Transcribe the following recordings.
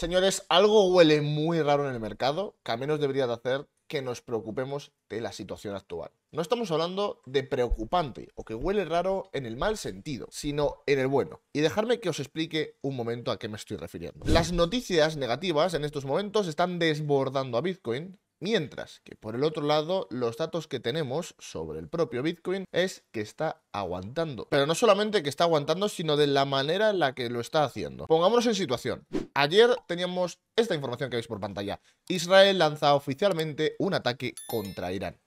Señores, algo huele muy raro en el mercado que a menos debería de hacer que nos preocupemos de la situación actual. No estamos hablando de preocupante o que huele raro en el mal sentido, sino en el bueno. Y dejarme que os explique un momento a qué me estoy refiriendo. Las noticias negativas en estos momentos están desbordando a Bitcoin Mientras que por el otro lado, los datos que tenemos sobre el propio Bitcoin es que está aguantando. Pero no solamente que está aguantando, sino de la manera en la que lo está haciendo. Pongámonos en situación. Ayer teníamos esta información que veis por pantalla. Israel lanza oficialmente un ataque contra Irán.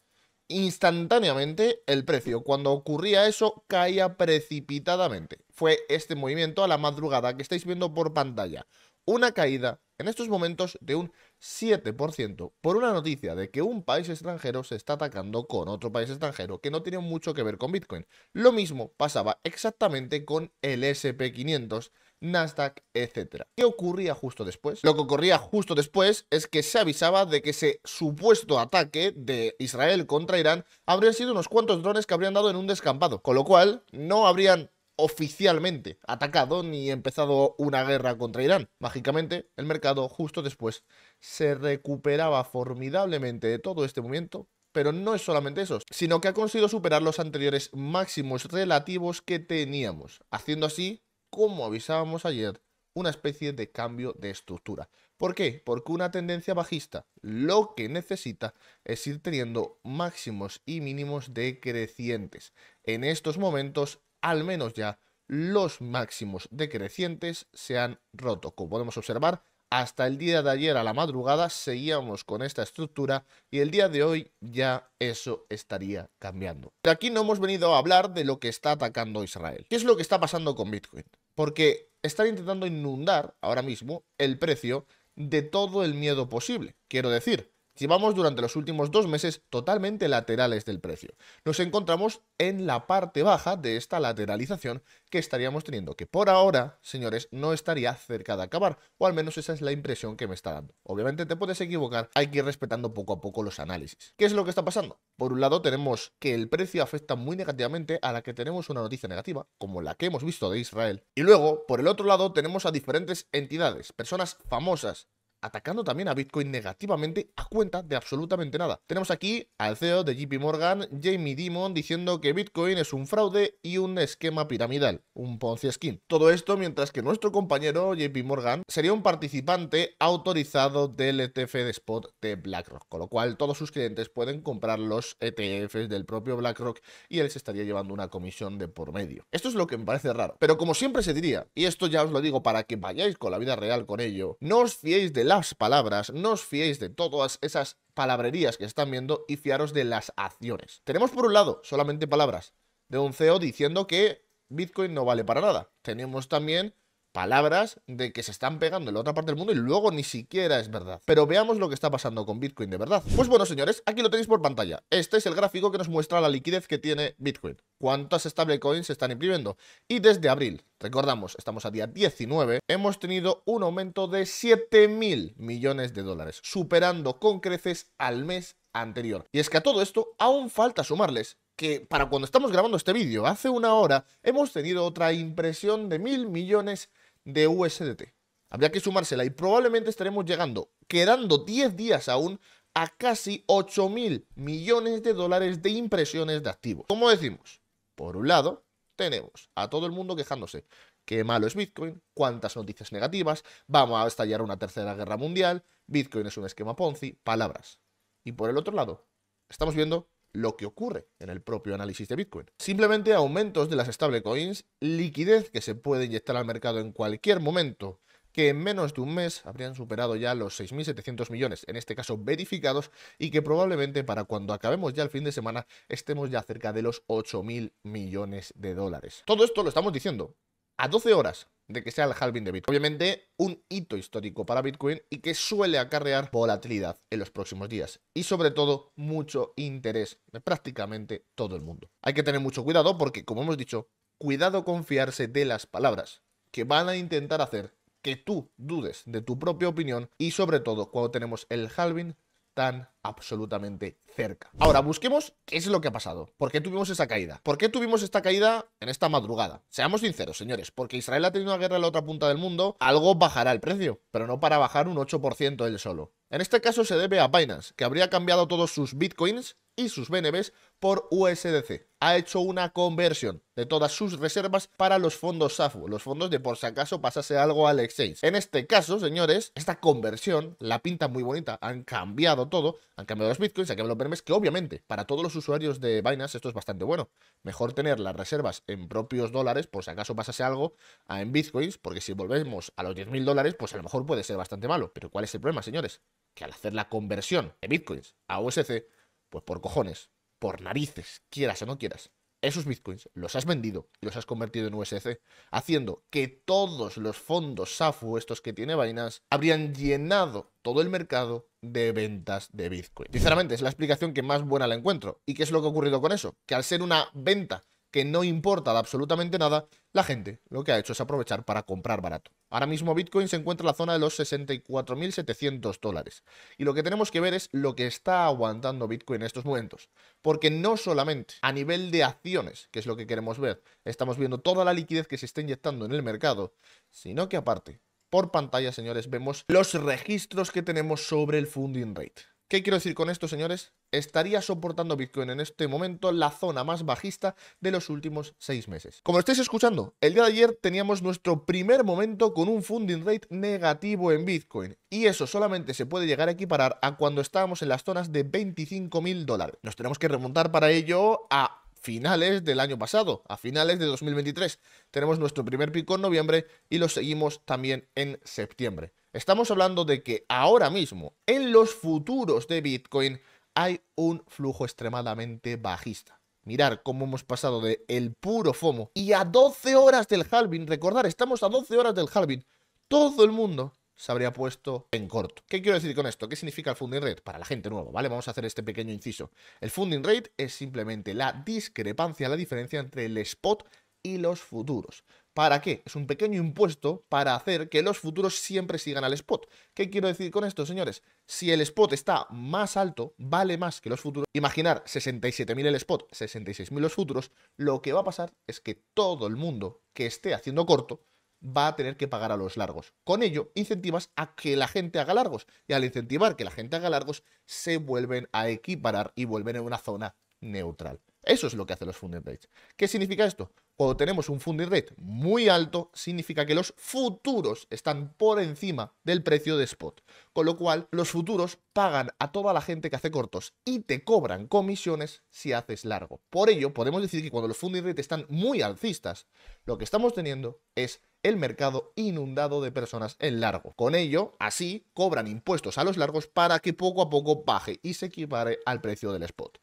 Instantáneamente el precio, cuando ocurría eso, caía precipitadamente. Fue este movimiento a la madrugada que estáis viendo por pantalla. Una caída en estos momentos de un 7% por una noticia de que un país extranjero se está atacando con otro país extranjero que no tiene mucho que ver con Bitcoin. Lo mismo pasaba exactamente con el SP500 Nasdaq, etc. ¿Qué ocurría justo después? Lo que ocurría justo después es que se avisaba de que ese supuesto ataque de Israel contra Irán habría sido unos cuantos drones que habrían dado en un descampado, con lo cual no habrían oficialmente atacado ni empezado una guerra contra Irán. Mágicamente, el mercado justo después se recuperaba formidablemente de todo este momento pero no es solamente eso, sino que ha conseguido superar los anteriores máximos relativos que teníamos, haciendo así, como avisábamos ayer, una especie de cambio de estructura. ¿Por qué? Porque una tendencia bajista lo que necesita es ir teniendo máximos y mínimos decrecientes. En estos momentos al menos ya los máximos decrecientes se han roto. Como podemos observar, hasta el día de ayer a la madrugada seguíamos con esta estructura y el día de hoy ya eso estaría cambiando. Pero aquí no hemos venido a hablar de lo que está atacando Israel. ¿Qué es lo que está pasando con Bitcoin? Porque están intentando inundar ahora mismo el precio de todo el miedo posible. Quiero decir, Llevamos durante los últimos dos meses totalmente laterales del precio. Nos encontramos en la parte baja de esta lateralización que estaríamos teniendo, que por ahora, señores, no estaría cerca de acabar, o al menos esa es la impresión que me está dando. Obviamente te puedes equivocar, hay que ir respetando poco a poco los análisis. ¿Qué es lo que está pasando? Por un lado tenemos que el precio afecta muy negativamente a la que tenemos una noticia negativa, como la que hemos visto de Israel. Y luego, por el otro lado, tenemos a diferentes entidades, personas famosas, atacando también a Bitcoin negativamente a cuenta de absolutamente nada. Tenemos aquí al CEO de JP Morgan, Jamie Dimon, diciendo que Bitcoin es un fraude y un esquema piramidal, un Ponzi Skin. Todo esto mientras que nuestro compañero JP Morgan sería un participante autorizado del ETF de spot de BlackRock, con lo cual todos sus clientes pueden comprar los ETFs del propio BlackRock y él se estaría llevando una comisión de por medio. Esto es lo que me parece raro, pero como siempre se diría, y esto ya os lo digo para que vayáis con la vida real con ello, no os fiéis del las palabras, no os fiéis de todas esas palabrerías que están viendo y fiaros de las acciones. Tenemos por un lado solamente palabras de un CEO diciendo que Bitcoin no vale para nada. Tenemos también palabras de que se están pegando en la otra parte del mundo y luego ni siquiera es verdad. Pero veamos lo que está pasando con Bitcoin de verdad. Pues bueno, señores, aquí lo tenéis por pantalla. Este es el gráfico que nos muestra la liquidez que tiene Bitcoin. Cuántas stablecoins se están imprimiendo. Y desde abril, recordamos, estamos a día 19, hemos tenido un aumento de 7.000 millones de dólares, superando con creces al mes anterior. Y es que a todo esto aún falta sumarles que para cuando estamos grabando este vídeo, hace una hora, hemos tenido otra impresión de mil millones de de USDT. Habría que sumársela y probablemente estaremos llegando, quedando 10 días aún, a casi 8.000 mil millones de dólares de impresiones de activos. Como decimos, por un lado, tenemos a todo el mundo quejándose. Qué malo es Bitcoin, cuántas noticias negativas, vamos a estallar una tercera guerra mundial, Bitcoin es un esquema Ponzi, palabras. Y por el otro lado, estamos viendo lo que ocurre en el propio análisis de Bitcoin. Simplemente aumentos de las stablecoins, liquidez que se puede inyectar al mercado en cualquier momento, que en menos de un mes habrían superado ya los 6.700 millones, en este caso verificados, y que probablemente para cuando acabemos ya el fin de semana estemos ya cerca de los 8.000 millones de dólares. Todo esto lo estamos diciendo a 12 horas de que sea el halving de Bitcoin. Obviamente, un hito histórico para Bitcoin y que suele acarrear volatilidad en los próximos días y sobre todo mucho interés de prácticamente todo el mundo. Hay que tener mucho cuidado porque, como hemos dicho, cuidado confiarse de las palabras que van a intentar hacer que tú dudes de tu propia opinión y sobre todo cuando tenemos el halving tan absolutamente cerca. Ahora, busquemos qué es lo que ha pasado. ¿Por qué tuvimos esa caída? ¿Por qué tuvimos esta caída en esta madrugada? Seamos sinceros, señores, porque Israel ha tenido una guerra en la otra punta del mundo, algo bajará el precio, pero no para bajar un 8% él solo. En este caso se debe a Binance, que habría cambiado todos sus bitcoins y sus BNBs por USDC. Ha hecho una conversión de todas sus reservas para los fondos SAFU, los fondos de por si acaso pasase algo al exchange. En este caso, señores, esta conversión la pinta muy bonita. Han cambiado todo, han cambiado los bitcoins, han cambiado los BNBs, que obviamente para todos los usuarios de Binance esto es bastante bueno. Mejor tener las reservas en propios dólares por si acaso pasase algo en bitcoins, porque si volvemos a los 10.000 dólares, pues a lo mejor puede ser bastante malo. Pero ¿cuál es el problema, señores? Que al hacer la conversión de bitcoins a USC, pues por cojones, por narices, quieras o no quieras, esos bitcoins los has vendido y los has convertido en USC, haciendo que todos los fondos SAFU, estos que tiene vainas habrían llenado todo el mercado de ventas de bitcoin. Sinceramente, es la explicación que más buena la encuentro. ¿Y qué es lo que ha ocurrido con eso? Que al ser una venta que no importa de absolutamente nada, la gente lo que ha hecho es aprovechar para comprar barato. Ahora mismo Bitcoin se encuentra en la zona de los 64.700 dólares. Y lo que tenemos que ver es lo que está aguantando Bitcoin en estos momentos. Porque no solamente a nivel de acciones, que es lo que queremos ver, estamos viendo toda la liquidez que se está inyectando en el mercado, sino que aparte, por pantalla, señores, vemos los registros que tenemos sobre el funding rate. ¿Qué quiero decir con esto, señores? Estaría soportando Bitcoin en este momento la zona más bajista de los últimos seis meses. Como estáis escuchando, el día de ayer teníamos nuestro primer momento con un funding rate negativo en Bitcoin. Y eso solamente se puede llegar a equiparar a cuando estábamos en las zonas de 25.000 dólares. Nos tenemos que remontar para ello a finales del año pasado, a finales de 2023. Tenemos nuestro primer pico en noviembre y lo seguimos también en septiembre. Estamos hablando de que ahora mismo, en los futuros de Bitcoin, hay un flujo extremadamente bajista. Mirar cómo hemos pasado de el puro FOMO y a 12 horas del halving. Recordar, estamos a 12 horas del halving. Todo el mundo se habría puesto en corto. ¿Qué quiero decir con esto? ¿Qué significa el funding rate? Para la gente nueva, ¿vale? Vamos a hacer este pequeño inciso. El funding rate es simplemente la discrepancia, la diferencia entre el spot y los futuros. ¿Para qué? Es un pequeño impuesto para hacer que los futuros siempre sigan al spot. ¿Qué quiero decir con esto, señores? Si el spot está más alto, vale más que los futuros. Imaginar 67.000 el spot, 66.000 los futuros, lo que va a pasar es que todo el mundo que esté haciendo corto va a tener que pagar a los largos. Con ello, incentivas a que la gente haga largos. Y al incentivar que la gente haga largos, se vuelven a equiparar y vuelven en una zona neutral. Eso es lo que hacen los funding rates. ¿Qué significa esto? Cuando tenemos un funding rate muy alto, significa que los futuros están por encima del precio de spot. Con lo cual, los futuros pagan a toda la gente que hace cortos y te cobran comisiones si haces largo. Por ello, podemos decir que cuando los funding rates están muy alcistas, lo que estamos teniendo es el mercado inundado de personas en largo. Con ello, así cobran impuestos a los largos para que poco a poco baje y se equipare al precio del spot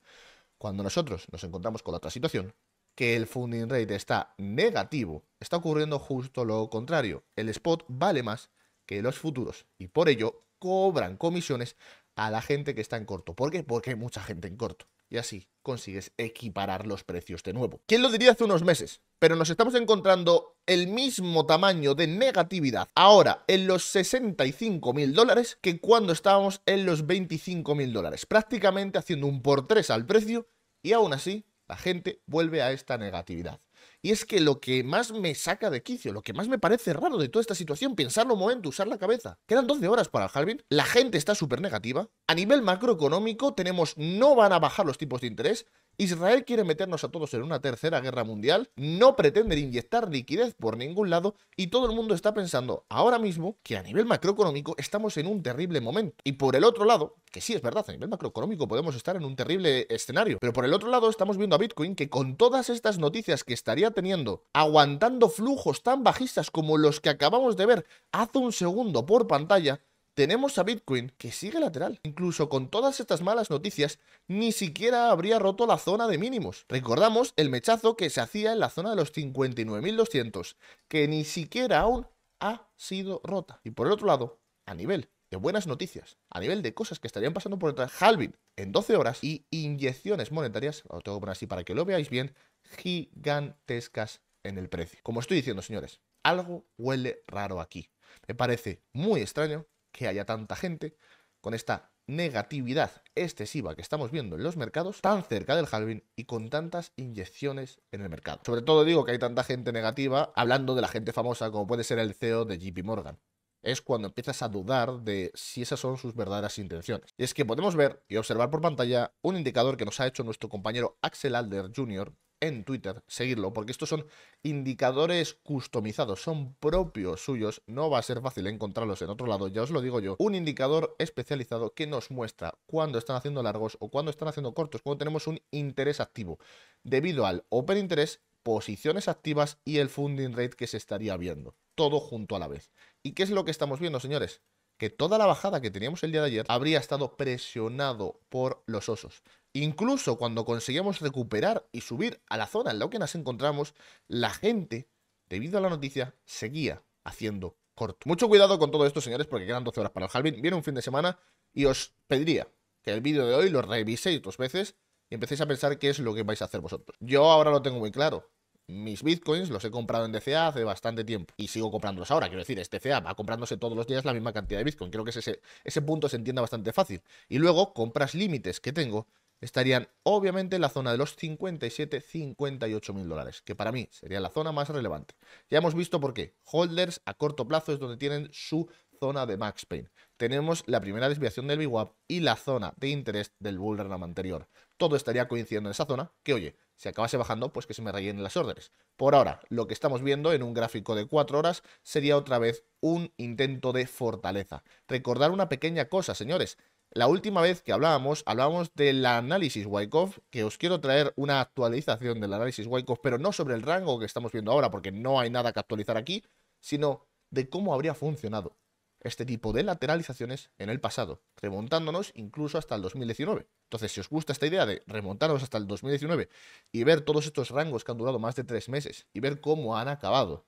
cuando nosotros nos encontramos con la otra situación, que el funding rate está negativo, está ocurriendo justo lo contrario. El spot vale más que los futuros y por ello cobran comisiones a la gente que está en corto. ¿Por qué? Porque hay mucha gente en corto. Y así consigues equiparar los precios de nuevo. ¿Quién lo diría hace unos meses? pero nos estamos encontrando el mismo tamaño de negatividad ahora en los 65 mil dólares que cuando estábamos en los 25 mil dólares, prácticamente haciendo un por tres al precio y aún así la gente vuelve a esta negatividad. Y es que lo que más me saca de quicio, lo que más me parece raro de toda esta situación, pensarlo un momento, usar la cabeza. Quedan 12 horas para el la gente está súper negativa. A nivel macroeconómico tenemos no van a bajar los tipos de interés, Israel quiere meternos a todos en una tercera guerra mundial, no pretende inyectar liquidez por ningún lado y todo el mundo está pensando ahora mismo que a nivel macroeconómico estamos en un terrible momento. Y por el otro lado, que sí es verdad, a nivel macroeconómico podemos estar en un terrible escenario, pero por el otro lado estamos viendo a Bitcoin que con todas estas noticias que estaría teniendo, aguantando flujos tan bajistas como los que acabamos de ver hace un segundo por pantalla, tenemos a Bitcoin que sigue lateral. Incluso con todas estas malas noticias, ni siquiera habría roto la zona de mínimos. Recordamos el mechazo que se hacía en la zona de los 59.200, que ni siquiera aún ha sido rota. Y por el otro lado, a nivel de buenas noticias, a nivel de cosas que estarían pasando por detrás, halving en 12 horas y inyecciones monetarias, lo tengo que así para que lo veáis bien, gigantescas en el precio. Como estoy diciendo, señores, algo huele raro aquí. Me parece muy extraño que haya tanta gente con esta negatividad excesiva que estamos viendo en los mercados, tan cerca del halving y con tantas inyecciones en el mercado. Sobre todo digo que hay tanta gente negativa hablando de la gente famosa como puede ser el CEO de JP Morgan. Es cuando empiezas a dudar de si esas son sus verdaderas intenciones. Y es que podemos ver y observar por pantalla un indicador que nos ha hecho nuestro compañero Axel Alder Jr en Twitter, seguirlo, porque estos son indicadores customizados, son propios suyos, no va a ser fácil encontrarlos en otro lado, ya os lo digo yo. Un indicador especializado que nos muestra cuándo están haciendo largos o cuándo están haciendo cortos, cuando tenemos un interés activo. Debido al Open Interest, posiciones activas y el funding rate que se estaría viendo. Todo junto a la vez. ¿Y qué es lo que estamos viendo, señores? que toda la bajada que teníamos el día de ayer habría estado presionado por los osos. Incluso cuando conseguíamos recuperar y subir a la zona en la que nos encontramos, la gente, debido a la noticia, seguía haciendo corto. Mucho cuidado con todo esto, señores, porque quedan 12 horas para el halving. Viene un fin de semana y os pediría que el vídeo de hoy lo reviséis dos veces y empecéis a pensar qué es lo que vais a hacer vosotros. Yo ahora lo tengo muy claro. Mis bitcoins los he comprado en DCA hace bastante tiempo y sigo comprándolos ahora. Quiero decir, este DCA va comprándose todos los días la misma cantidad de bitcoin. Creo que ese punto se entienda bastante fácil. Y luego compras límites que tengo estarían obviamente en la zona de los 57-58 mil dólares, que para mí sería la zona más relevante. Ya hemos visto por qué. Holders a corto plazo es donde tienen su zona de max pain. Tenemos la primera desviación del VWAP y la zona de interés del bull run anterior. Todo estaría coincidiendo en esa zona, que oye, si acabase bajando, pues que se me rellenen las órdenes. Por ahora, lo que estamos viendo en un gráfico de 4 horas sería otra vez un intento de fortaleza. Recordar una pequeña cosa, señores, la última vez que hablábamos, hablábamos del análisis Wyckoff, que os quiero traer una actualización del análisis Wyckoff, pero no sobre el rango que estamos viendo ahora, porque no hay nada que actualizar aquí, sino de cómo habría funcionado este tipo de lateralizaciones en el pasado, remontándonos incluso hasta el 2019. Entonces, si os gusta esta idea de remontarnos hasta el 2019 y ver todos estos rangos que han durado más de tres meses y ver cómo han acabado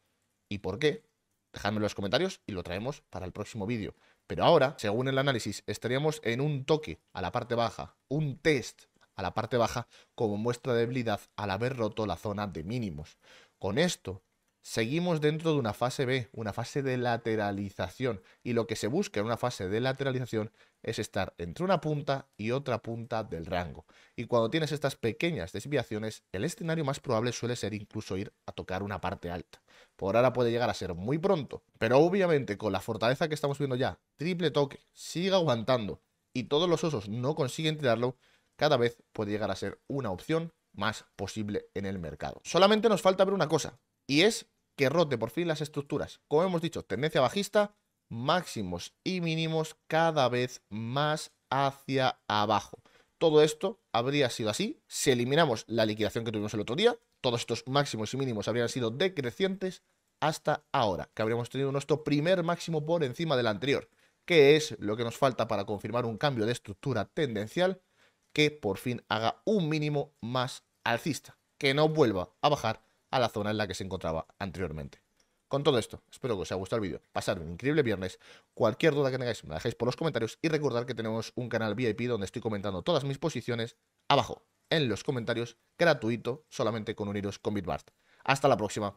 y por qué, dejadme en los comentarios y lo traemos para el próximo vídeo. Pero ahora, según el análisis, estaríamos en un toque a la parte baja, un test a la parte baja como muestra de debilidad al haber roto la zona de mínimos. Con esto, seguimos dentro de una fase B, una fase de lateralización. Y lo que se busca en una fase de lateralización es estar entre una punta y otra punta del rango. Y cuando tienes estas pequeñas desviaciones, el escenario más probable suele ser incluso ir a tocar una parte alta por ahora puede llegar a ser muy pronto, pero obviamente con la fortaleza que estamos viendo ya, triple toque, siga aguantando y todos los osos no consiguen tirarlo, cada vez puede llegar a ser una opción más posible en el mercado. Solamente nos falta ver una cosa, y es que rote por fin las estructuras. Como hemos dicho, tendencia bajista, máximos y mínimos cada vez más hacia abajo todo esto habría sido así si eliminamos la liquidación que tuvimos el otro día. Todos estos máximos y mínimos habrían sido decrecientes hasta ahora, que habríamos tenido nuestro primer máximo por encima del anterior, que es lo que nos falta para confirmar un cambio de estructura tendencial que por fin haga un mínimo más alcista, que no vuelva a bajar a la zona en la que se encontraba anteriormente. Con todo esto, espero que os haya gustado el vídeo. Pasad un increíble viernes. Cualquier duda que tengáis, me la dejáis por los comentarios y recordad que tenemos un canal VIP donde estoy comentando todas mis posiciones abajo, en los comentarios, gratuito, solamente con uniros con BitMart. Hasta la próxima.